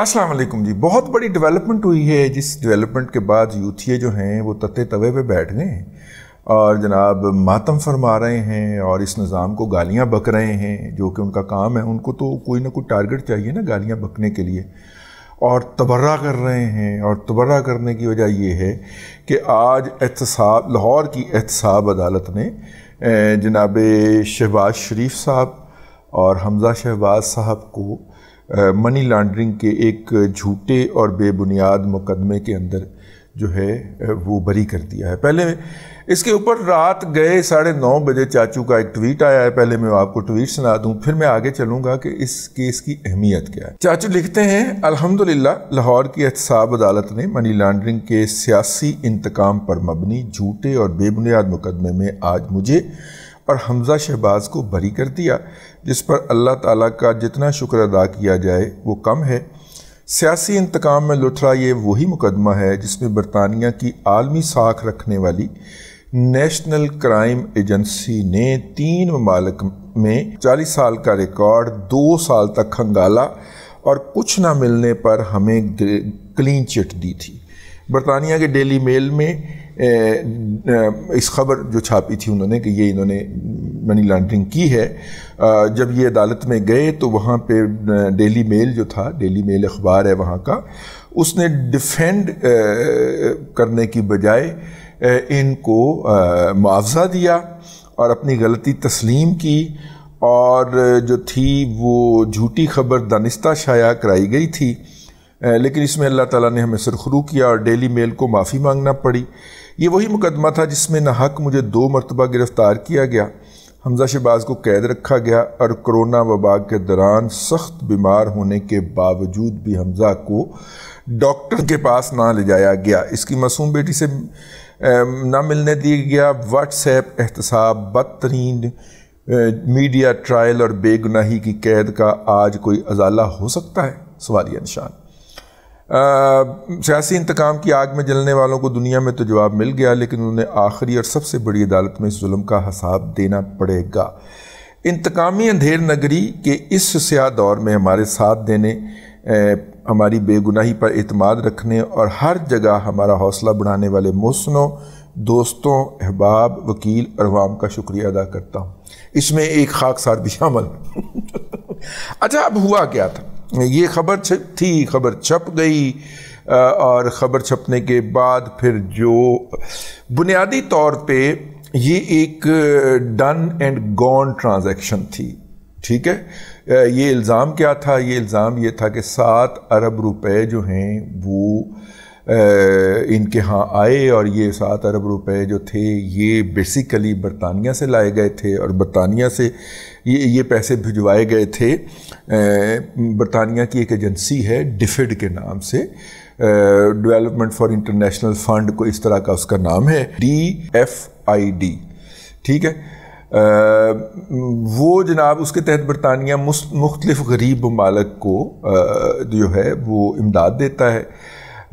अस्सलाम वालेकुम जी बहुत बड़ी डेवलपमेंट हुई है जिस डेवलपमेंट के बाद यूथिये जो हैं वो तत्ते तवे पे बैठ गए हैं और जनाब मातम फरमा रहे हैं और इस निज़ाम को गालियाँ बक रहे हैं जो कि उनका काम है उनको तो कोई ना कोई टारगेट चाहिए ना गालियाँ बकने के लिए और तबर्रा कर रहे हैं और तबर्रा करने की वजह यह है कि आज एहतसाब लाहौर की एहतसाब अदालत ने जनाब शहबाज शरीफ साहब और हमजा शहबाज साहब को मनी लॉन्ड्रिंग के एक झूठे और बेबुनियाद मुकदमे के अंदर जो है वो बरी कर दिया है पहले इसके ऊपर रात गए साढ़े नौ बजे चाचू का एक ट्वीट आया है पहले मैं आपको ट्वीट सुना दूं फिर मैं आगे चलूंगा कि इस केस की अहमियत क्या है चाचू लिखते हैं अल्हम्दुलिल्लाह लाहौर की एहसाब अदालत ने मनी लॉन्ड्रिंग के सियासी इंतकाम पर मबनी झूठे और बेबुनियाद मुकदमे में आज मुझे और हमजा शहबाज को बरी कर दिया जिस पर अल्लाह ताला का जितना शुक्र अदा किया जाए वो कम है सियासी इंतकाम में लुठरा ये वही मुकदमा है जिसमें बरतानिया की आलमी साख रखने वाली नेशनल क्राइम एजेंसी ने तीन ममालक में 40 साल का रिकॉर्ड दो साल तक खंगाला और कुछ ना मिलने पर हमें क्लीन चिट दी थी बरतानिया के डेली मेल में इस खबर जो छापी थी उन्होंने कि ये इन्होंने मनी लॉन्ड्रिंग की है जब ये अदालत में गए तो वहाँ पे डेली मेल जो था डेली मेल अखबार है वहाँ का उसने डिफेंड करने की बजाय इनको मुआवजा दिया और अपनी गलती तस्लीम की और जो थी वो झूठी खबर दानिस्ता शाया कराई गई थी लेकिन इसमें अल्लाह ताला ने हमें सरखरू किया और डेली मेल को माफ़ी मांगना पड़ी ये वही मुकदमा था जिसमें नाहक मुझे दो मरतबा गिरफ़्तार किया गया हमजा शहबाज को कैद रखा गया और कोरोना वबा के दौरान सख्त बीमार होने के बावजूद भी हमजा को डॉक्टर के पास ना ले जाया गया इसकी मासूम बेटी से ना मिलने दिया गया व्हाट्सएप एहतसाब बदतरीन मीडिया ट्रायल और बेगुनाही की कैद का आज कोई अजाला हो सकता है सवालिया निशान सियासी इंतकाम की आग में जलने वालों को दुनिया में तो जवाब मिल गया लेकिन उन्हें आखिरी और सबसे बड़ी अदालत में इस जुल्म का हिसाब देना पड़ेगा इंतकामी अंधेर नगरी के इस स्याह दौर में हमारे साथ देने ए, हमारी बेगुनाही पर अतमाद रखने और हर जगह हमारा हौसला बढ़ाने वाले मौसनों दोस्तों अहबाब वकील और अवाम का शुक्रिया अदा करता हूँ इसमें एक खाक सार भी शामिल अच्छा अब हुआ क्या था ये खबर थी खबर छप गई और ख़बर छपने के बाद फिर जो बुनियादी तौर पे ये एक डन एंड गॉन ट्रांजैक्शन थी ठीक है ये इल्ज़ाम क्या था ये इल्ज़ाम ये था कि सात अरब रुपए जो हैं वो इनके यहाँ आए और ये सात अरब रुपए जो थे ये बेसिकली बरतानिया से लाए गए थे और बरतानिया से ये ये पैसे भिजवाए गए थे बरतानिया की एक एजेंसी है डिफिड के नाम से डेवलपमेंट फॉर इंटरनेशनल फंड को इस तरह का उसका नाम है डी एफ आई डी ठीक है आ, वो जनाब उसके तहत बरतानिया मुख्तलिफ़ गरीब ममालक को आ, जो है वो इमदाद देता है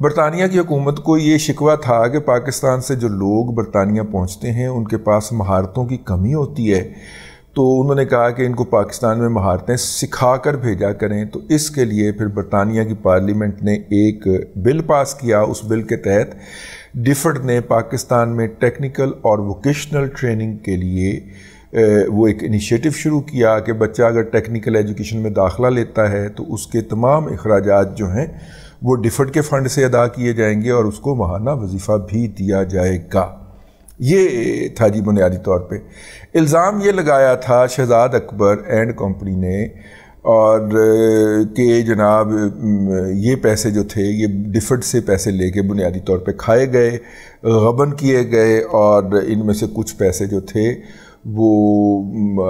बरतानिया की हुकूमत को ये शिकवा था कि पाकिस्तान से जो लोग बरतानिया पहुँचते हैं उनके पास महारतों की कमी होती है तो उन्होंने कहा कि इनको पाकिस्तान में महारतें सिखा कर भेजा करें तो इसके लिए फिर बरतानिया की पार्लियामेंट ने एक बिल पास किया उस बिल के तहत डिफर्ड ने पाकिस्तान में टेक्निकल और वोकेशनल ट्रेनिंग के लिए वो एक इनिशिएटिव शुरू किया कि बच्चा अगर टेक्निकल एजुकेशन में दाखला लेता है तो उसके तमाम अखराज जो हैं वो डिफर्ड के फंड से अदा किए जाएंगे और उसको महाना वजीफ़ा भी दिया जाएगा ये था जी बुनियादी तौर पे इल्ज़ाम ये लगाया था शहजाद अकबर एंड कंपनी ने और के जनाब ये पैसे जो थे ये डिफर्ड से पैसे लेके बुनियादी तौर पे खाए गए गबन किए गए और इनमें से कुछ पैसे जो थे वो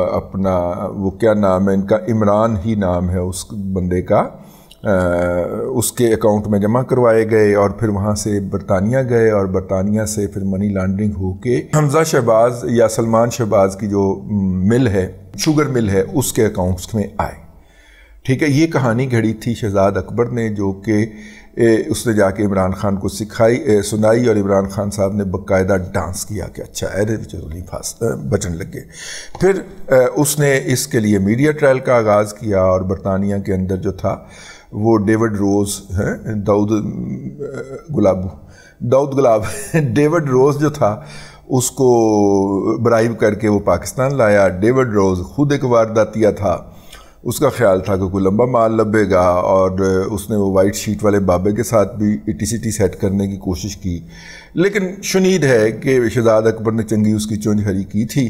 अपना वो क्या नाम है इनका इमरान ही नाम है उस बंदे का उसके अकाउंट में जमा करवाए गए और फिर वहाँ से बरतानिया गए और बरतानिया से फिर मनी लॉन्ड्रिंग होके हमजा शहबाज या सलमान शहबाज की जो मिल है शुगर मिल है उसके अकाउंट्स में आए ठीक है ये कहानी घड़ी थी शहजाद अकबर ने जो कि उसने जाके इमरान खान को सिखाई सुनाई और इमरान खान साहब ने बकायदा डांस किया कि अच्छा अरे चरोली फास बचन लग गए फिर उसने इसके लिए मीडिया ट्रायल का आगाज़ किया और बरतानिया के अंदर जो था वो डेविड रोज़ हैं दाऊद गुलाब दाऊद गुलाब डेविड रोज़ जो था उसको ब्राइब करके वो पाकिस्तान लाया डेविड रोज़ ख़ुद एक वारदातिया था उसका ख्याल था कि कोई लंबा माल लबेगा और उसने वो वाइट शीट वाले बाबे के साथ भी इटिसिटी सेट करने की कोशिश की लेकिन शुनीद है कि शहजाद अकबर ने चंगी उसकी चुंज हरी की थी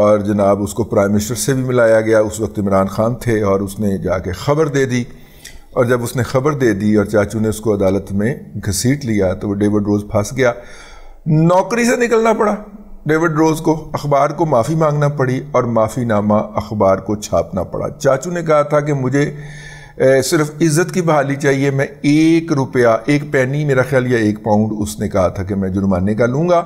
और जनाब उसको प्राइम मिनिस्टर से भी मिलाया गया उस वक्त इमरान खान थे और उसने जाके ख़बर दे दी और जब उसने खबर दे दी और चाचू ने उसको अदालत में घसीट लिया तो वो डेविड रोज़ फंस गया नौकरी से निकलना पड़ा डेविड रोज़ को अखबार को माफ़ी मांगना पड़ी और माफ़ीनामा अखबार को छापना पड़ा चाचू ने कहा था कि मुझे ए, सिर्फ इज़्ज़त की बहाली चाहिए मैं एक रुपया एक पैनी मेरा ख्याल या एक पाउंड उसने कहा था कि मैं जुर्माने का लूँगा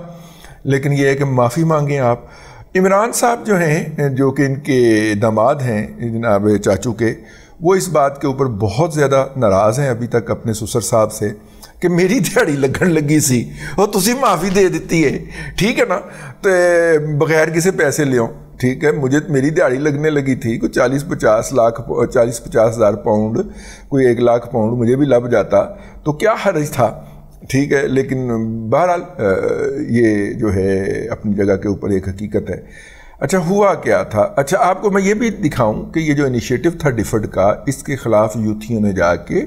लेकिन यह है कि माफ़ी मांगें आप इमरान साहब जो हैं जो कि इनके दामाद हैं जनाब चाचू के वो इस बात के ऊपर बहुत ज़्यादा नाराज़ हैं अभी तक अपने सुसर साहब से कि मेरी दिहाड़ी लगन लगी सी और तुसी माफ़ी दे ਦਿੱਤੀ है ठीक है ना तो बगैर किसी पैसे लियो ठीक है मुझे मेरी दिहाड़ी लगने लगी थी कोई चालीस पचास लाख चालीस पचास हज़ार पाउंड कोई एक लाख पाउंड मुझे भी लग जाता तो क्या हर्ज था ठीक है लेकिन बहरहाल ये जो है अपनी जगह के ऊपर एक हकीकत है अच्छा हुआ क्या था अच्छा आपको मैं ये भी दिखाऊं कि ये जो इनिशिएटिव था डिफर्ड का इसके ख़िलाफ़ यूथियों ने जाके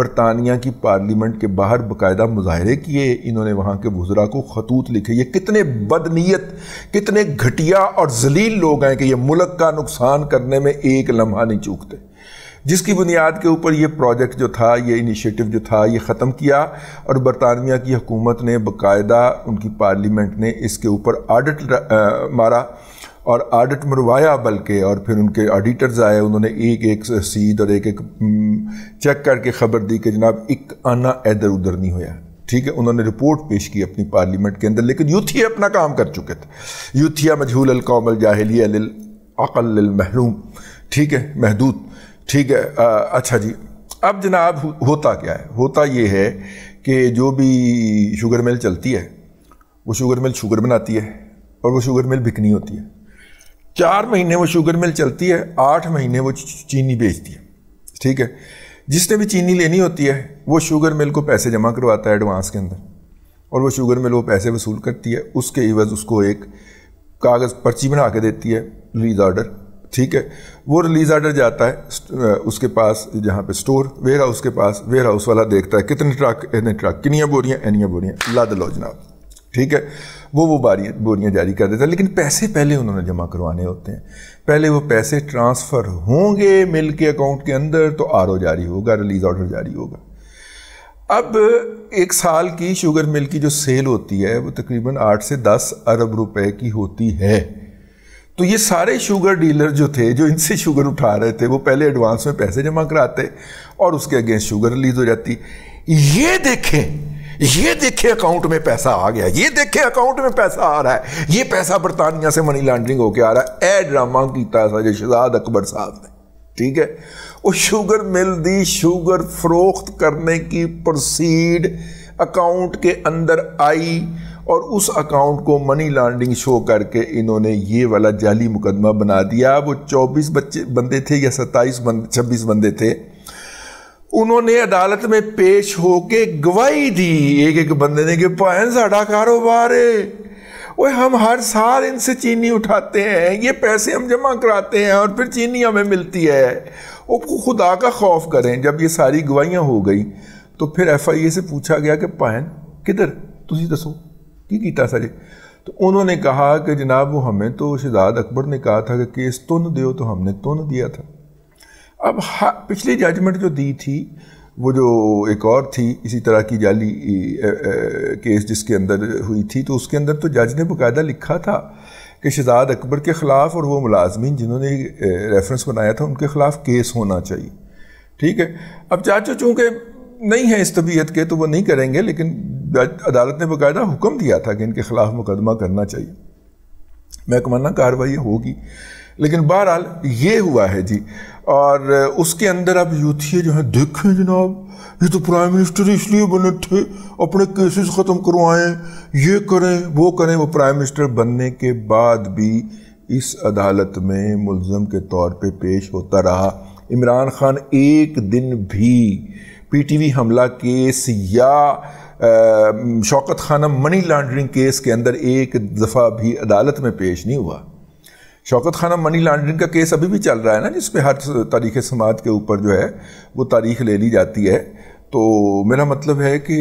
बरतानिया की पार्लियामेंट के बाहर बकायदा मुजाहरे किए इन्होंने वहाँ के बुजरा को खतूत लिखे ये कितने बदनीयत कितने घटिया और जलील लोग हैं कि ये मुल्क का नुकसान करने में एक लम्हा नहीं चूकते जिसकी बुनियाद के ऊपर ये प्रोजेक्ट जो था ये इनिशिएटिव जो था ये ख़त्म किया और बरतानिया की हुकूमत ने बकायदा उनकी पार्लियामेंट ने इसके ऊपर आडिट मारा और ऑडिट मरवाया बल्कि और फिर उनके ऑडिटर्स आए उन्होंने एक एक रसीद और एक एक चेक करके खबर दी कि जनाब एक आना इधर उधर नहीं होया ठीक है उन्होंने रिपोर्ट पेश की अपनी पार्लियामेंट के अंदर लेकिन यूथिया अपना काम कर चुके थे यूथिया मजहूल अलकौमल जाहली ठीक है महदूद ठीक है आ, अच्छा जी अब जनाब होता क्या है होता ये है कि जो भी शुगर मिल चलती है वो शुगर मिल शुगर बनाती है और वो शुगर मिल बिकनी होती है चार महीने वो शुगर मिल चलती है आठ महीने वो चीनी बेचती है ठीक है जिसने भी चीनी लेनी होती है वो शुगर मिल को पैसे जमा करवाता है एडवांस के अंदर और वो शुगर मिल वो पैसे वसूल करती है उसके इवज़ उसको एक कागज़ पर्ची बना के देती है रिलीज़ ऑर्डर ठीक है वो रिलीज़ ऑर्डर जाता है उसके पास जहाँ पे स्टोर वेयर हाउस के पास वेयर हाउस वाला देखता है कितने ट्रक इतने ट्रक किनियाँ बोरियाँ एनियाँ बोरियाँ लाद लो जनाब ठीक है वो वो बारी बोरियाँ जारी कर देता है लेकिन पैसे पहले उन्होंने जमा करवाने होते हैं पहले वो पैसे ट्रांसफ़र होंगे मिल के अकाउंट के अंदर तो आर जारी होगा रिलीज़ ऑर्डर जारी होगा अब एक साल की शुगर मिल की जो सेल होती है वो तकरीबन आठ से दस अरब रुपए की होती है तो ये सारे शुगर डीलर जो थे जो इनसे शुगर उठा रहे थे वो पहले एडवांस में पैसे जमा कराते और उसके अगेंस्ट शुगर रिलीज हो जाती ये देखें ये देखे अकाउंट में पैसा आ गया ये देखे अकाउंट में पैसा आ रहा है ये पैसा बरतानिया से मनी लॉन्ड्रिंग होके आ रहा है ए ड्रामा किया जो शहजाद अकबर साहब ने ठीक है वो शुगर मिल दी शुगर फरोख्त करने की प्रोसीड अकाउंट के अंदर आई और उस अकाउंट को मनी लॉन्ड्रिंग शो करके इन्होंने ये वाला जाली मुकदमा बना दिया वो 24 बच्चे बंदे थे या 27 बंदे 26 बंदे थे उन्होंने अदालत में पेश होके गवाही दी एक एक बंदे ने कि भैन साढ़ा कारोबार है वो हम हर साल इनसे चीनी उठाते हैं ये पैसे हम जमा कराते हैं और फिर चीनी हमें मिलती है वो खुदा का खौफ करें जब ये सारी गवाहियाँ हो गई तो फिर एफ आई ए से पूछा गया कि भैन किधर तुम दसो की किया सर तो उन्होंने कहा कि जनाब वो हमें तो शहजाद अकबर ने कहा था कि केस तुन दियो तो हमने तुन दिया था अब पिछली जजमेंट जो दी थी वो जो एक और थी इसी तरह की जाली ए, ए, ए, केस जिसके अंदर हुई थी तो उसके अंदर तो जज ने बकायदा लिखा था कि शहजाद अकबर के ख़िलाफ़ और वो मुलाजमीन जिन्होंने रेफरेंस बनाया था उनके ख़िलाफ़ केस होना चाहिए ठीक है अब चाचो चूँकि नहीं है इस तबीयत के तो वो नहीं करेंगे लेकिन अदालत ने बाकायदा हुक्म दिया था कि इनके ख़िलाफ़ मुकदमा करना चाहिए महकमाना कार्रवाई होगी लेकिन बहरहाल ये हुआ है जी और उसके अंदर अब यूथिए जो है देखें जनाब ये तो प्राइम मिनिस्टर इसलिए बने थे अपने केसेस ख़त्म करवाएं ये करें वो करें वो प्राइम मिनिस्टर बनने के बाद भी इस अदालत में मुलम के तौर पे पेश होता रहा इमरान खान एक दिन भी पीटीवी हमला केस या शौकत खाना मनी लॉन्ड्रिंग केस के अंदर एक दफ़ा भी अदालत में पेश नहीं हुआ शौकत खाना मनी लॉन्ड्रिंग का केस अभी भी चल रहा है ना जिसमें हर तारीख समाज के ऊपर जो है वो तारीख ले ली जाती है तो मेरा मतलब है कि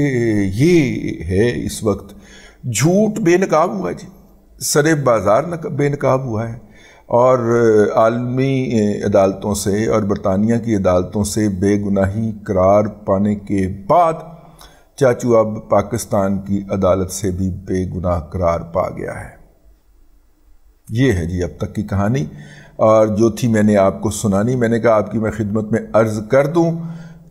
ये है इस वक्त झूठ बेनकाब हुआ है जी सरे बाज़ार बेनकाब हुआ है और आलमी अदालतों से और बरतानिया की अदालतों से बेगुनाही करार पाने के बाद चाचू अब पाकिस्तान की अदालत से भी बेगुनाह करार पा गया है ये है जी अब तक की कहानी और जो थी मैंने आपको सुनानी मैंने कहा आपकी मैं खिदमत में अर्ज़ कर दूँ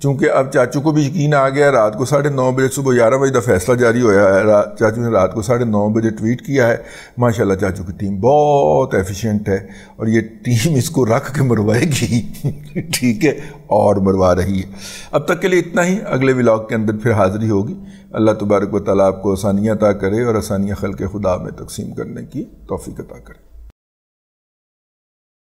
चूँकि अब चाचू को भी यकीन आ गया रात को साढ़े नौ बजे सुबह ग्यारह बजे का फैसला जारी होया है चाचू ने रात को साढ़े नौ बजे ट्वीट किया है माशाल्लाह चाचू की टीम बहुत एफिशिएंट है और ये टीम इसको रख के मरवाएगी ठीक है और मरवा रही है अब तक के लिए इतना ही अगले व्लाग के अंदर फिर हाज़िरी होगी अल्लाह तबारक व आपको आसानियाँ अता करे और आसानियाँ खल के खुदा में तकसीम करने की तोफ़ी अता करे